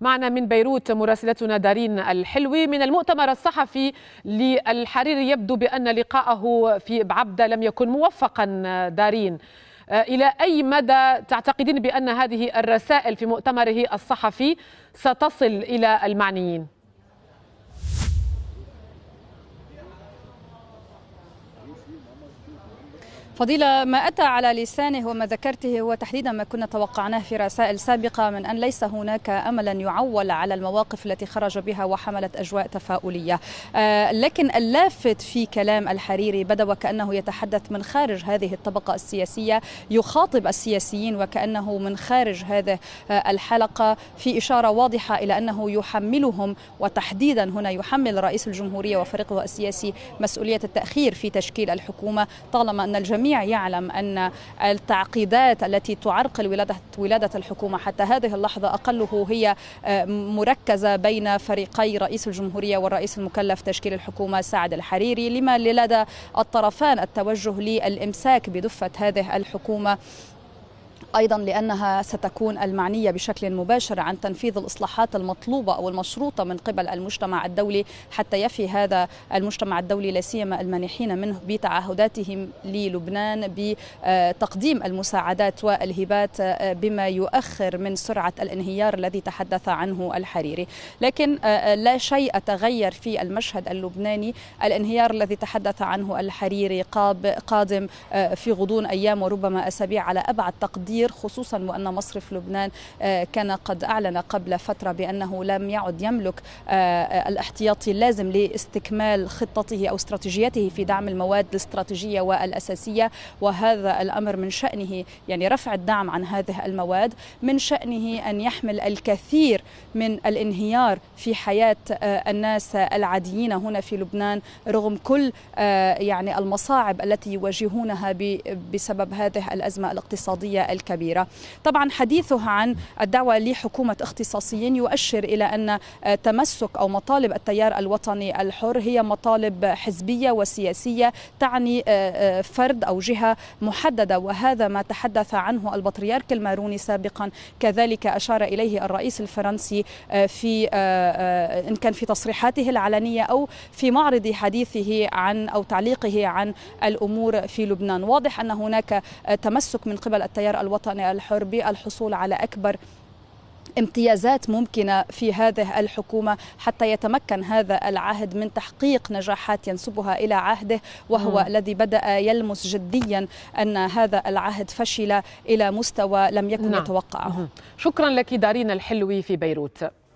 معنا من بيروت مراسلتنا دارين الحلوي من المؤتمر الصحفي للحريري يبدو بأن لقاءه في بعبدة لم يكن موفقا دارين آه، إلى أي مدى تعتقدين بأن هذه الرسائل في مؤتمره الصحفي ستصل إلى المعنيين؟ فضيلة ما أتى على لسانه وما ذكرته هو تحديدا ما كنا توقعناه في رسائل سابقة من أن ليس هناك أملا يعول على المواقف التي خرج بها وحملت أجواء تفاؤلية آه، لكن اللافت في كلام الحريري بدا وكأنه يتحدث من خارج هذه الطبقة السياسية يخاطب السياسيين وكأنه من خارج هذه آه، الحلقة في إشارة واضحة إلى أنه يحملهم وتحديدا هنا يحمل رئيس الجمهورية وفريقه السياسي مسؤولية التأخير في تشكيل الحكومة طالما أن الجميع يعلم أن التعقيدات التي تعرقل ولادة, ولادة الحكومة حتى هذه اللحظة أقله هي آه، مركزة بين فريقي رئيس الجمهورية والرئيس المكلف تشكيل الحكومة سعد الحريري لما لدى الطرفان التوجه للإمساك بدفة هذه الحكومة أيضا لأنها ستكون المعنية بشكل مباشر عن تنفيذ الإصلاحات المطلوبة أو المشروطة من قبل المجتمع الدولي حتى يفي هذا المجتمع الدولي لا سيما المانحين منه بتعهداتهم للبنان بتقديم المساعدات والهبات آه، بما يؤخر من سرعة الانهيار الذي تحدث عنه الحريري لكن آه، آه، لا شيء تغير في المشهد اللبناني الانهيار الذي تحدث عنه الحريري قادم في غضون أيام وربما أسابيع على أبعد تقدير كبير خصوصا وأن مصرف لبنان آه، كان قد أعلن قبل فترة بأنه لم يعد يملك آه، آه، الاحتياطي اللازم لاستكمال خطته أو استراتيجيته في دعم المواد الاستراتيجية والأساسية وهذا الأمر من شأنه يعني رفع الدعم عن هذه المواد من شأنه أن يحمل الكثير من الانهيار في حياة الناس العاديين هنا في لبنان رغم كل يعني المصاعب التي يواجهونها بسبب هذه الأزمة الاقتصادية الكبيرة كبيرة طبعا حديثه عن الدعوة لحكومة اختصاصيين يؤشر إلى أن تمسك أو مطالب التيار الوطني الحر هي مطالب حزبية وسياسية تعني آه، آه، فرد أو جهة محددة وهذا ما تحدث عنه البطريرك الماروني سابقا كذلك أشار إليه الرئيس الفرنسي آه، في إن كان في تصريحاته العلنية أو في معرض حديثه عن أو تعليقه عن الأمور في لبنان واضح أن هناك تمسك من قبل التيار الوطني الوطني الحر بالحصول على أكبر امتيازات ممكنه في هذه الحكومه حتى يتمكن هذا العهد من تحقيق نجاحات ينسبها الى عهده وهو م. الذي بدا يلمس جديا ان هذا العهد فشل الى مستوى لم يكن نعم. يتوقعه. شكرا لك دارين الحلوي في بيروت.